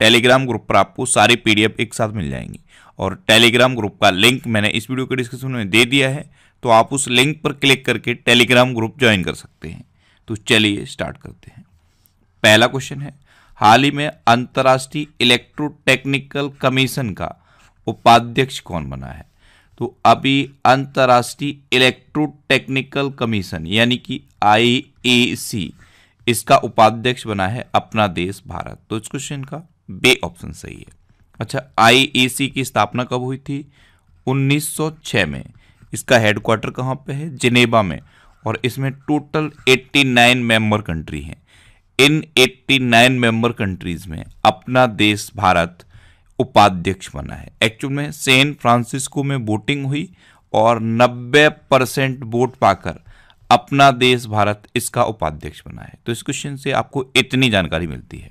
Telegram group पर आपको सारी पीडीएफ एक साथ मिल जाएंगी और टेलीग्राम ग्रुप का लिंक मैंने इस वीडियो के डिस्क्रिप्शन में दे दिया है तो आप उस लिंक पर क्लिक करके टेलीग्राम ग्रुप ज्वाइन कर सकते हैं तो चलिए स्टार्ट करते हैं पहला क्वेश्चन है हाल ही में अंतर्राष्ट्रीय इलेक्ट्रोटेक्निकल कमीशन का उपाध्यक्ष कौन बना है तो अभी अंतर्राष्ट्रीय इलेक्ट्रोटेक्निकल कमीशन यानी कि आईएसी इसका उपाध्यक्ष बना है अपना देश भारत तो इस क्वेश्चन का बे ऑप्शन सही है अच्छा आईएसी e की स्थापना कब हुई थी 1906 में इसका हेडक्वार्टर कहाँ पे है जिनेबा में और इसमें टोटल 89 मेंबर कंट्री हैं इन 89 मेंबर कंट्रीज में अपना देश भारत उपाध्यक्ष बना है एक्चुअल में सैन फ्रांसिस्को में वोटिंग हुई और 90 परसेंट वोट पाकर अपना देश भारत इसका उपाध्यक्ष बना है तो इस क्वेश्चन से आपको इतनी जानकारी मिलती है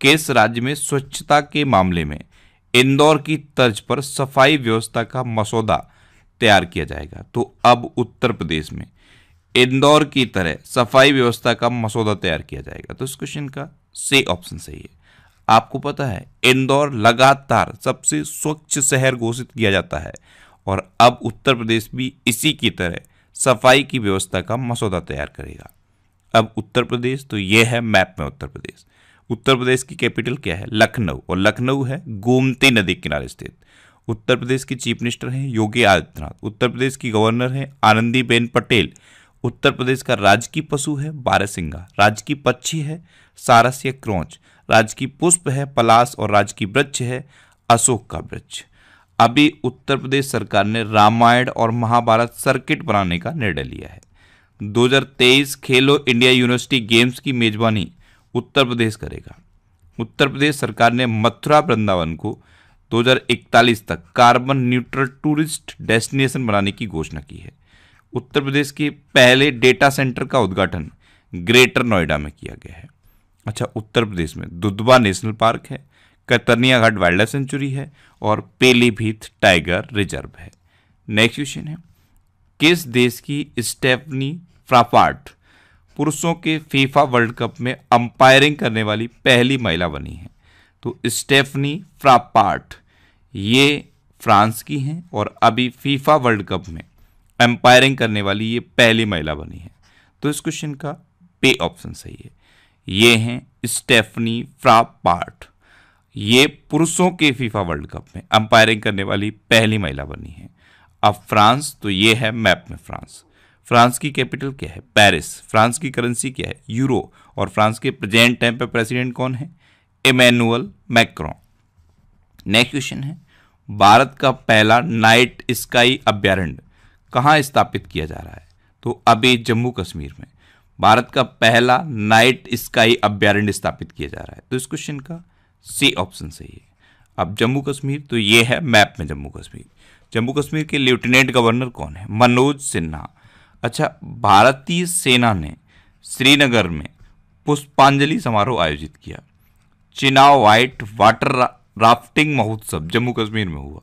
किस राज्य में स्वच्छता के मामले में इंदौर की तर्ज पर सफाई व्यवस्था का मसौदा तैयार किया जाएगा तो अब उत्तर प्रदेश में इंदौर की तरह सफाई व्यवस्था का मसौदा तैयार किया जाएगा तो इस क्वेश्चन का से ऑप्शन सही है आपको पता है इंदौर लगातार सबसे स्वच्छ शहर घोषित किया जाता है और अब उत्तर प्रदेश भी इसी की तरह सफाई की व्यवस्था का मसौदा तैयार करेगा अब उत्तर प्रदेश तो यह है मैप में उत्तर प्रदेश उत्तर प्रदेश की कैपिटल क्या है लखनऊ और लखनऊ है गोमती नदी किनारे स्थित उत्तर प्रदेश की चीफ मिनिस्टर हैं योगी आदित्यनाथ उत्तर प्रदेश की गवर्नर हैं आनंदीबेन पटेल उत्तर प्रदेश का राजकीय पशु है बारहसिंगा राजकीय पक्षी है सारस या क्रौच राजकीय पुष्प है पलास और राजकीय वृक्ष है अशोक का वृक्ष अभी उत्तर प्रदेश सरकार ने रामायण और महाभारत सर्किट बनाने का निर्णय लिया है 2023 खेलो इंडिया यूनिवर्सिटी गेम्स की मेजबानी उत्तर प्रदेश करेगा उत्तर प्रदेश सरकार ने मथुरा वृंदावन को 2041 तक कार्बन न्यूट्रल टूरिस्ट डेस्टिनेशन बनाने की घोषणा की है उत्तर प्रदेश के पहले डेटा सेंटर का उद्घाटन ग्रेटर नोएडा में किया गया है अच्छा उत्तर प्रदेश में दुधवा नेशनल पार्क है Katarnia Ghat wildlife sanctuary है और पेलीभीत टाइगर रिजर्व है नेक्स्ट क्वेश्चन है किस देश की स्टेफनी फ्राफार्ट पुरुषों के फीफा वर्ल्ड कप में अंपायरिंग करने वाली पहली महिला बनी है तो स्टेफनी फ्रापार्ट ये फ्रांस की हैं और अभी फीफा वर्ल्ड कप में अंपायरिंग करने वाली ये पहली महिला बनी है तो इस क्वेश्चन का पे ऑप्शन सही है ये हैं स्टेफनी फ्रापार्ट ये पुरुषों के फीफा वर्ल्ड कप में अंपायरिंग करने वाली पहली महिला बनी है अब फ्रांस तो ये है मैप में फ्रांस फ्रांस की कैपिटल क्या है पेरिस फ्रांस की करेंसी क्या है यूरो और फ्रांस के प्रेजेंट टाइम पे प्रेसिडेंट कौन है इमैनुअल मैक्रॉन नेक्स्ट क्वेश्चन है भारत का पहला नाइट स्काई अभ्यारण्य कहाँ स्थापित किया जा रहा है तो अभी जम्मू कश्मीर में भारत का पहला नाइट स्काई अभ्यारण्य स्थापित किया जा रहा है तो इस क्वेश्चन का सी ऑप्शन सही है अब जम्मू कश्मीर तो ये है मैप में जम्मू कश्मीर जम्मू कश्मीर के लेफ्टिनेंट गवर्नर कौन है मनोज सिन्हा अच्छा भारतीय सेना ने श्रीनगर में पुष्पांजलि समारोह आयोजित किया चिनाव वाइट वाटर रा, राफ्टिंग महोत्सव जम्मू कश्मीर में हुआ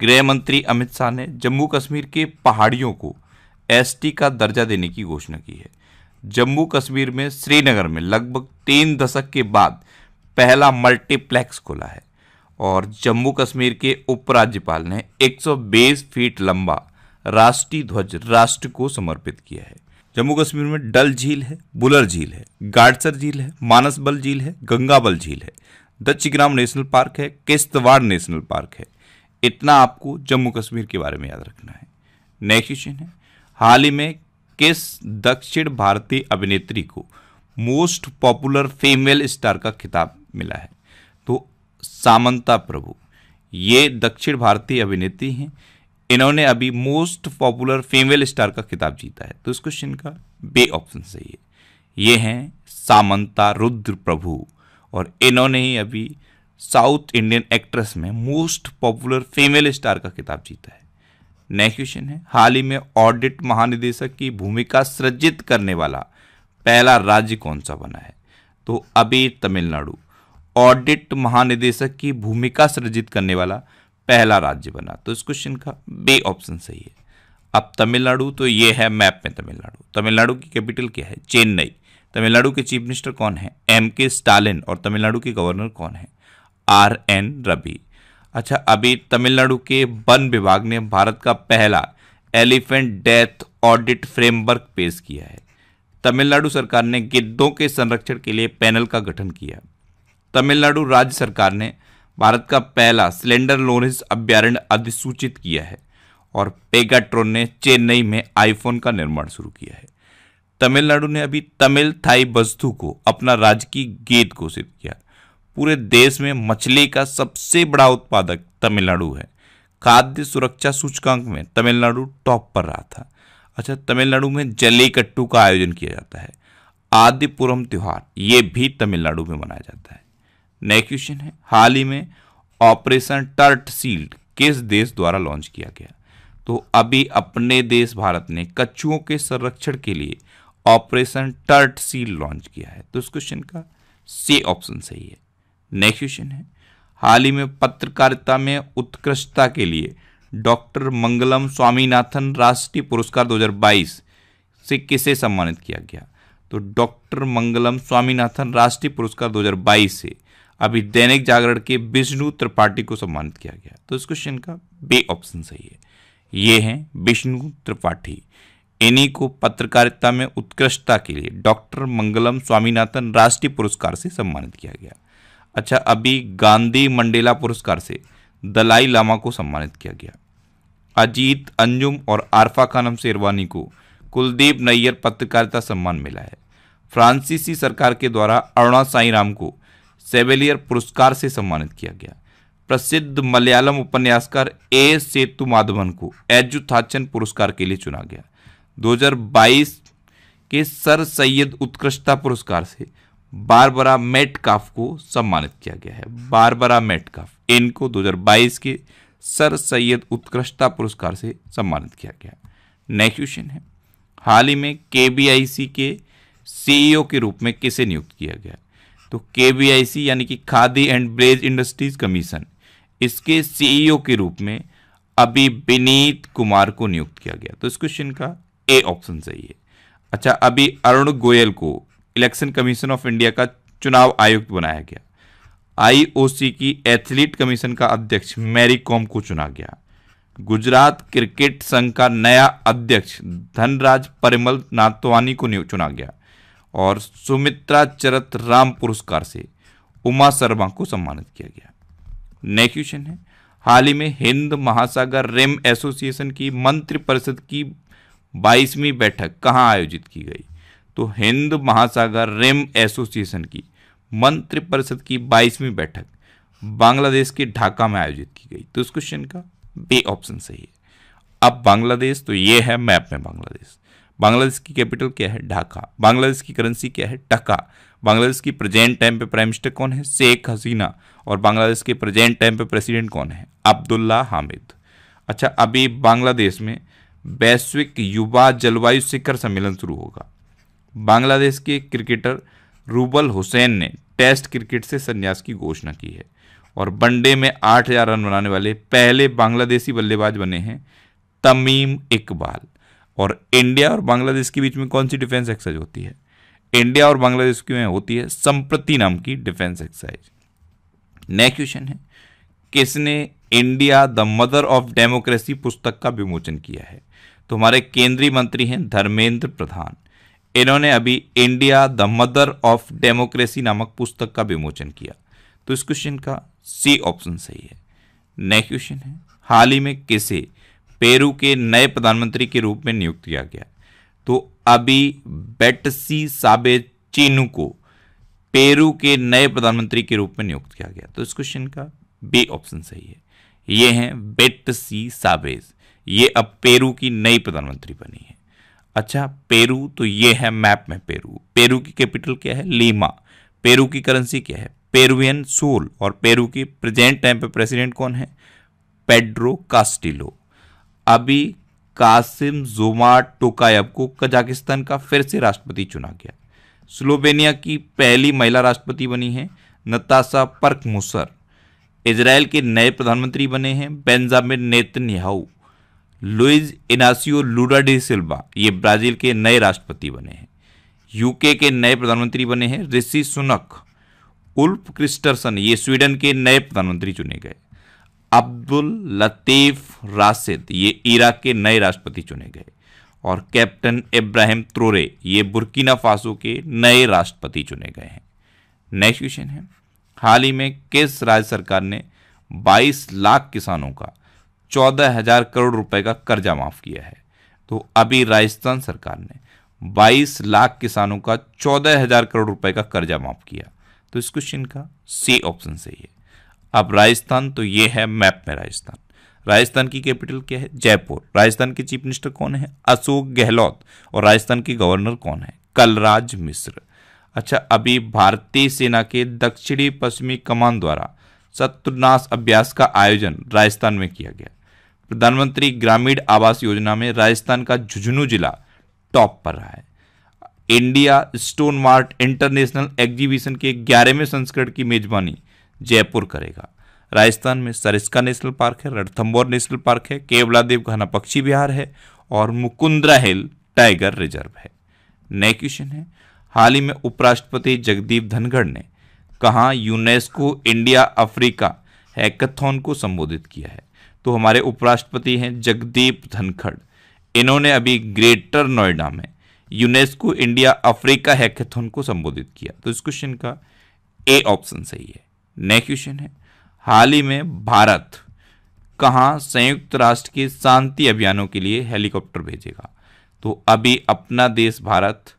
गृह मंत्री अमित शाह ने जम्मू कश्मीर के पहाड़ियों को एसटी का दर्जा देने की घोषणा की है जम्मू कश्मीर में श्रीनगर में लगभग तीन दशक के बाद पहला मल्टीप्लेक्स खुला है और जम्मू कश्मीर के उपराज्यपाल ने एक फीट लंबा राष्ट्रीय ध्वज राष्ट्र को समर्पित किया है जम्मू कश्मीर में डल झील है बुलर झील है गाडसर झील है मानसबल झील है गंगाबल झील है दच्चिग्राम नेशनल पार्क है किश्तवाड़ नेशनल पार्क है इतना आपको जम्मू कश्मीर के बारे में याद रखना है नेक्स्ट क्वेश्चन है हाल ही में किस दक्षिण भारतीय अभिनेत्री को मोस्ट पॉपुलर फीमेल स्टार का खिताब मिला है तो सामंता प्रभु ये दक्षिण भारतीय अभिनेत्री हैं इन्होंने अभी मोस्ट पॉपुलर फीमेल स्टार का खिताब जीता है तो इस क्वेश्चन का बे ऑप्शन सही है ये हैं सामंता रुद्र प्रभु और इन्होंने ही अभी साउथ इंडियन एक्ट्रेस में मोस्ट पॉपुलर फीमेल स्टार का खिताब जीता है नेक्स्ट क्वेश्चन है हाल ही में ऑडिट महानिदेशक की भूमिका सृजित करने वाला पहला राज्य कौन सा बना है तो अभी तमिलनाडु ऑडिट महानिदेशक की भूमिका सृजित करने वाला पहला राज्य बना तो इस क्वेश्चन का बी ऑप्शन सही है अब तमिलनाडु तो ये है मैप में तमिलनाडु तमिलनाडु की कैपिटल क्या है चेन्नई तमिलनाडु के चीफ मिनिस्टर कौन है एम के स्टालिन और तमिलनाडु के गवर्नर कौन है आर एन रवि अच्छा अभी तमिलनाडु के वन विभाग ने भारत का पहला एलिफेंट डेथ ऑडिट फ्रेमवर्क पेश किया है तमिलनाडु सरकार ने गिद्धों के संरक्षण के लिए पैनल का गठन किया तमिलनाडु राज्य सरकार ने भारत का पहला सिलेंडर लोरेंस अभ्यारण्य अधिसूचित किया है और पेगाट्रोन ने चेन्नई में आईफोन का निर्माण शुरू किया है तमिलनाडु ने अभी तमिल थाई वस्तु को अपना राजकीय गीत घोषित किया पूरे देश में मछली का सबसे बड़ा उत्पादक तमिलनाडु है खाद्य सुरक्षा सूचकांक में तमिलनाडु टॉप पर रहा था अच्छा तमिलनाडु में जलीकट्टू का आयोजन किया जाता है आदिपुरम त्यौहार ये भी तमिलनाडु में मनाया जाता है नेक्स्ट क्वेश्चन है हाल ही में ऑपरेशन टर्ट सील्ड किस देश द्वारा लॉन्च किया गया तो अभी अपने देश भारत ने कछुओं के संरक्षण के लिए ऑपरेशन टर्ट सील लॉन्च किया है तो इस क्वेश्चन का सी ऑप्शन सही है नेक्स्ट क्वेश्चन है हाल ही में पत्रकारिता में उत्कृष्टता के लिए डॉक्टर मंगलम स्वामीनाथन राष्ट्रीय पुरस्कार 2022 से किसे सम्मानित किया गया तो डॉक्टर मंगलम स्वामीनाथन राष्ट्रीय पुरस्कार 2022 से अभी दैनिक जागरण के विष्णु त्रिपाठी को सम्मानित किया गया तो इस क्वेश्चन का बे ऑप्शन सही है ये हैं विष्णु त्रिपाठी इन्हीं को पत्रकारिता में उत्कृष्टता के लिए डॉक्टर मंगलम स्वामीनाथन राष्ट्रीय पुरस्कार से सम्मानित किया गया अच्छा अभी गांधी मंडेला पुरस्कार से दलाई लामा को सम्मानित किया गया अजीत अंजुम और आरफा खानम शेरवानी को कुलदीप नैयर पत्रकारिता सम्मान मिला है फ्रांसीसी सरकार के द्वारा अरुणा साई राम को सेवेलियर पुरस्कार से सम्मानित किया गया प्रसिद्ध मलयालम उपन्यासकार ए सेतु माधवन को एजू थाचन पुरस्कार के लिए चुना गया 2022 के सर सैयद उत्कृष्टता पुरस्कार से बारबरा मेटकाफ को सम्मानित किया गया है बारबरा मेटकाफ इनको 2022 के सर सैयद उत्कृष्टता पुरस्कार से सम्मानित किया गया नेक्स्ट क्वेश्चन है हाल ही में के के सीईओ के रूप में किसे नियुक्त किया गया तो के यानी कि खादी एंड ब्लेज इंडस्ट्रीज कमीशन इसके सीईओ e के रूप में अभी विनीत कुमार को नियुक्त किया गया तो इस क्वेश्चन का ए ऑप्शन सही है अच्छा अभी अरुण गोयल को इलेक्शन कमीशन ऑफ इंडिया का चुनाव आयुक्त बनाया गया आईओसी की एथलीट कमीशन का अध्यक्ष मैरी कॉम को चुना गया गुजरात क्रिकेट संघ का नया अध्यक्ष धनराज परिमल नातवानी को चुना गया और सुमित्रा चरत राम पुरस्कार से उमा शर्मा को सम्मानित किया गया नेक्स्ट क्वेश्चन है हाल ही में हिंद महासागर रेम एसोसिएशन की मंत्रिपरिषद की बाईसवीं बैठक कहाँ आयोजित की गई तो हिंद महासागर रेम एसोसिएशन की मंत्रिपरिषद की बाईसवीं बैठक बांग्लादेश के ढाका में आयोजित की गई तो इस क्वेश्चन का बे ऑप्शन सही है अब बांग्लादेश तो ये है मैप में बांग्लादेश बांग्लादेश की कैपिटल क्या है ढाका बांग्लादेश की करेंसी क्या है टका बांग्लादेश की प्रेजेंट टाइम पे प्राइम मिनिस्टर कौन है शेख हसीना और बांग्लादेश के प्रेजेंट टाइम पे प्रेसिडेंट कौन है अब्दुल्ला हामिद अच्छा अभी बांग्लादेश में वैश्विक युवा जलवायु शिखर सम्मेलन शुरू होगा बांग्लादेश के क्रिकेटर रूबल हुसैन ने टेस्ट क्रिकेट से संन्यास की घोषणा की है और वनडे में आठ हजार रन बनाने वाले पहले बांग्लादेशी बल्लेबाज बने हैं तमीम इकबाल और इंडिया और बांग्लादेश के बीच में कौन सी डिफेंस एक्सरसाइज होती है इंडिया और बांग्लादेश के में होती है संप्रति नाम की डिफेंस एक्सरसाइज नेक्स्ट क्वेश्चन है किसने India the mother of democracy पुस्तक का विमोचन किया है तो हमारे केंद्रीय मंत्री हैं धर्मेंद्र प्रधान इन्होंने अभी India the mother of democracy नामक पुस्तक का विमोचन किया तो इस क्वेश्चन का सी ऑप्शन सही है नेक्स्ट क्वेश्चन है हाल ही में किसे पेरू के नए प्रधानमंत्री के रूप में नियुक्त किया गया तो अभी बेटसी साबे चीनू को पेरू के नए प्रधानमंत्री के रूप में नियुक्त किया गया तो इस क्वेश्चन का बी ऑप्शन सही है ये हैं बेटसी साबेज ये अब पेरू की नई प्रधानमंत्री बनी है अच्छा पेरू तो ये है मैप में पेरू पेरू की कैपिटल क्या है लीमा पेरू की करेंसी क्या है पेरुवियन सोल और पेरू की प्रेजेंट टाइम पे प्रेसिडेंट कौन है पेड्रो कास्टिलो अभी कासिम जोमा टोकायब को कजाकिस्तान का फिर से राष्ट्रपति चुना गया स्लोवेनिया की पहली महिला राष्ट्रपति बनी है नतासा पर्क मुसर इसराइल के नए प्रधानमंत्री बने हैं Benjamin Netanyahu Luiz Inacio Lula da Silva ये ब्राज़ील के नए राष्ट्रपति बने हैं यूके के नए प्रधानमंत्री बने हैं ऋषि सुनक उल्फ क्रिस्टरसन ये स्वीडन के नए प्रधानमंत्री चुने गए अब्दुल लतीफ राशिद ये इराक के नए राष्ट्रपति चुने गए और कैप्टन इब्राहिम त्रोरे ये बुरकीना फासो के नए राष्ट्रपति चुने गए हैं नेक्स्ट क्वेश्चन है हाल ही में किस राज्य सरकार ने 22 लाख किसानों का चौदह हजार करोड़ रुपए का कर्जा माफ किया है तो अभी राजस्थान सरकार ने 22 लाख किसानों का चौदह हजार करोड़ रुपए का कर्जा माफ किया तो इस क्वेश्चन का सी ऑप्शन सही है अब राजस्थान तो ये है मैप में राजस्थान राजस्थान की कैपिटल क्या है जयपुर राजस्थान के चीफ मिनिस्टर कौन है अशोक गहलोत और राजस्थान के गवर्नर कौन है कलराज मिश्र अच्छा अभी भारतीय सेना के दक्षिणी पश्चिमी कमान द्वारा शत्रुनाश अभ्यास का आयोजन राजस्थान में किया गया प्रधानमंत्री ग्रामीण आवास योजना में राजस्थान का झुंझुनू जिला टॉप पर रहा है India stone mart international exhibition के ग्यारहवें संस्करण की मेजबानी जयपुर करेगा राजस्थान में सरिस्का नेशनल पार्क है रणथम्बोर नेशनल पार्क है केवलादेव घना पक्षी विहार है और मुकुंद्रा हिल टाइगर रिजर्व है नए क्वेश्चन है हाल ही में उपराष्ट्रपति जगदीप धनखड़ ने कहा यूनेस्को इंडिया अफ्रीका हैकथॉन को संबोधित किया है तो हमारे उपराष्ट्रपति हैं जगदीप धनखड़ इन्होंने अभी ग्रेटर नोएडा में यूनेस्को इंडिया अफ्रीका हैकेथन को संबोधित किया तो इस क्वेश्चन का ए ऑप्शन सही है नेक्स्ट क्वेश्चन है हाल ही में भारत कहाँ संयुक्त राष्ट्र के शांति अभियानों के लिए हेलीकॉप्टर भेजेगा तो अभी अपना देश भारत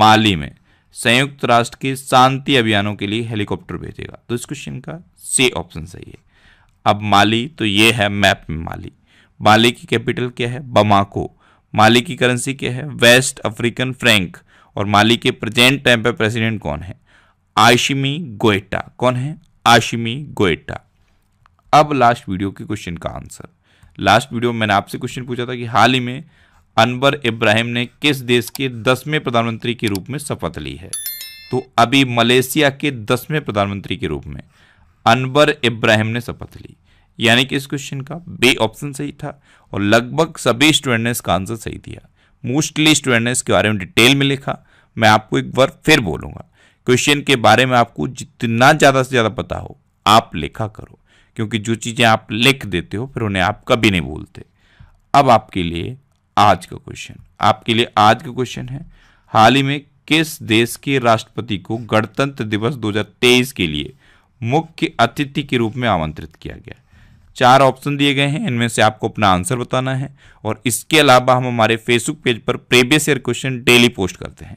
माली में संयुक्त राष्ट्र के शांति अभियानों के लिए हेलीकॉप्टर भेजेगा तो इस क्वेश्चन का सी ऑप्शन सही है अब माली तो ये है मैप में माली माली की कैपिटल क्या है बमाको माली की करेंसी क्या है वेस्ट अफ्रीकन फ्रैंक और माली के प्रेजेंट टाइम पर प्रेसिडेंट कौन है आयशिमी गोएटा कौन है आशिमी गोएटा अब लास्ट वीडियो के क्वेश्चन का आंसर लास्ट वीडियो में मैंने आपसे क्वेश्चन पूछा था कि हाल ही में अनवर इब्राहिम ने किस देश के दसवें प्रधानमंत्री के रूप में शपथ ली है तो अभी मलेशिया के दसवें प्रधानमंत्री के रूप में अनवर इब्राहिम ने शपथ ली यानी कि इस क्वेश्चन का बे ऑप्शन सही था और लगभग सभी स्टूडेंट ने इसका आंसर सही दिया मोस्टली स्टूडेंट ने इसके बारे में डिटेल में लिखा मैं आपको एक बार फिर बोलूँगा क्वेश्चन के बारे में आपको जितना ज़्यादा से ज़्यादा पता हो आप लेखा करो क्योंकि जो चीज़ें आप लिख देते हो फिर उन्हें आप कभी नहीं भूलते अब आपके लिए आज का क्वेश्चन आपके लिए आज का क्वेश्चन है हाल ही में किस देश के राष्ट्रपति को गणतंत्र दिवस 2023 के लिए मुख्य अतिथि के रूप में आमंत्रित किया गया चार ऑप्शन दिए गए हैं इनमें से आपको अपना आंसर बताना है और इसके अलावा हम हमारे फेसबुक पेज पर previous year question daily post करते हैं